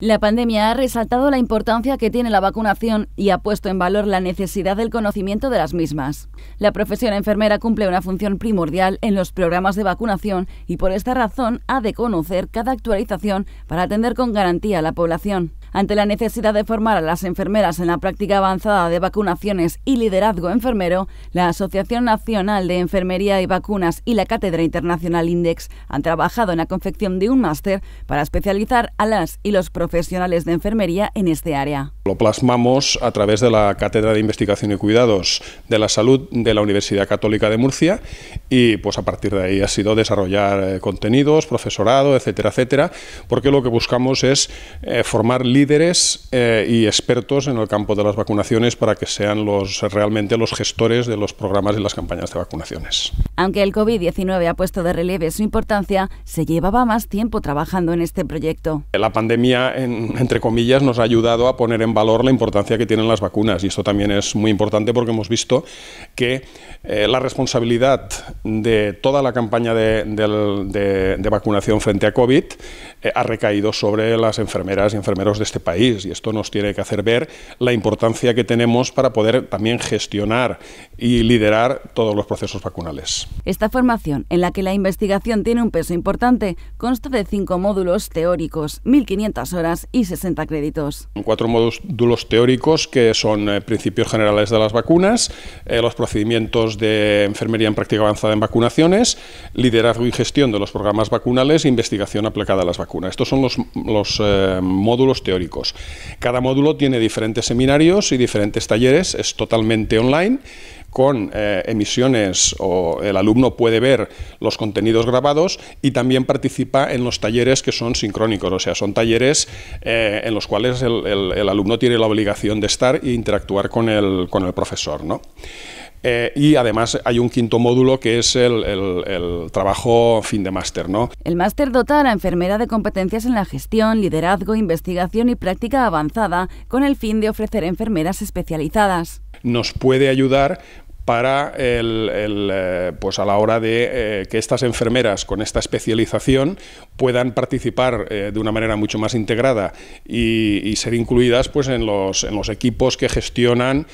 La pandemia ha resaltado la importancia que tiene la vacunación y ha puesto en valor la necesidad del conocimiento de las mismas. La profesión enfermera cumple una función primordial en los programas de vacunación y por esta razón ha de conocer cada actualización para atender con garantía a la población. Ante la necesidad de formar a las enfermeras en la práctica avanzada de vacunaciones y liderazgo enfermero, la Asociación Nacional de Enfermería y Vacunas y la Cátedra Internacional Index han trabajado en la confección de un máster para especializar a las y los profesionales de enfermería en este área. Lo plasmamos a través de la Cátedra de Investigación y Cuidados de la Salud de la Universidad Católica de Murcia y pues a partir de ahí ha sido desarrollar eh, contenidos, profesorado, etcétera, etcétera, porque lo que buscamos es eh, formar líderes líderes eh, y expertos en el campo de las vacunaciones para que sean los, realmente los gestores de los programas y las campañas de vacunaciones. Aunque el COVID-19 ha puesto de relieve su importancia, se llevaba más tiempo trabajando en este proyecto. La pandemia, entre comillas, nos ha ayudado a poner en valor la importancia que tienen las vacunas y esto también es muy importante porque hemos visto que eh, la responsabilidad de toda la campaña de, vacunación frente a COVID eh, ha recaído sobre las enfermeras y enfermeros este país y esto nos tiene que hacer ver la importancia que tenemos para poder también gestionar y liderar todos los procesos vacunales. Esta formación, en la que la investigación tiene un peso importante, consta de cinco módulos teóricos, 1.500 horas y 60 créditos. Cuatro módulos teóricos que son eh, principios generales de las vacunas, eh, los procedimientos de enfermería en práctica avanzada en vacunaciones, liderazgo y gestión de los programas vacunales e investigación aplicada a las vacunas. Estos son los, eh, módulos teóricos cada módulo tiene diferentes seminarios y diferentes talleres, es totalmente online con eh, emisiones o el alumno puede ver los contenidos grabados y también participa en los talleres que son sincrónicos, o sea, son talleres eh, en los cuales el, alumno tiene la obligación de estar e interactuar con el, con el profesor. ¿no? Eh, y además hay un quinto módulo que es el, el trabajo fin de máster. ¿no? El máster dota a la enfermera de competencias en la gestión, liderazgo, investigación y práctica avanzada con el fin de ofrecer enfermeras especializadas. Nos puede ayudar para el, eh, pues a la hora de eh, que estas enfermeras con esta especialización puedan participar eh, de una manera mucho más integrada y, ser incluidas pues en los, en los equipos que gestionan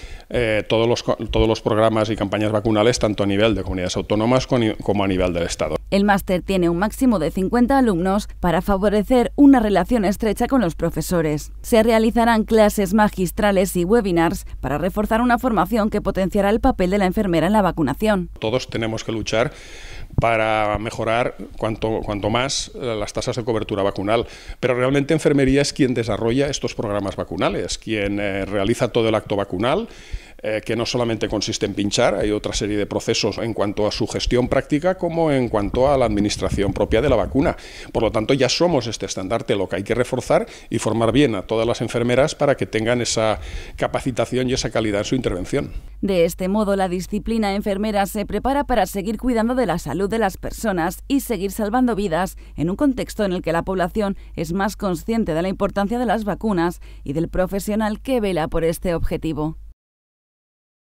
todos, los, todos los programas y campañas vacunales tanto a nivel de comunidades autónomas como a nivel del Estado. El máster tiene un máximo de 50 alumnos para favorecer una relación estrecha con los profesores. Se realizarán clases magistrales y webinars para reforzar una formación que potenciará el papel de la enfermera en la vacunación. Todos tenemos que luchar para mejorar cuanto, cuanto más eh, las tasas de cobertura vacunal, pero realmente enfermería es quien desarrolla estos programas vacunales, quien eh, realiza todo el acto vacunal eh, que no solamente consiste en pinchar, hay otra serie de procesos en cuanto a su gestión práctica como en cuanto a la administración propia de la vacuna. Por lo tanto, ya somos este estandarte, lo que hay que reforzar y formar bien a todas las enfermeras para que tengan esa capacitación y esa calidad en su intervención. De este modo, la disciplina enfermera se prepara para seguir cuidando de la salud de las personas y seguir salvando vidas en un contexto en el que la población es más consciente de la importancia de las vacunas y del profesional que vela por este objetivo.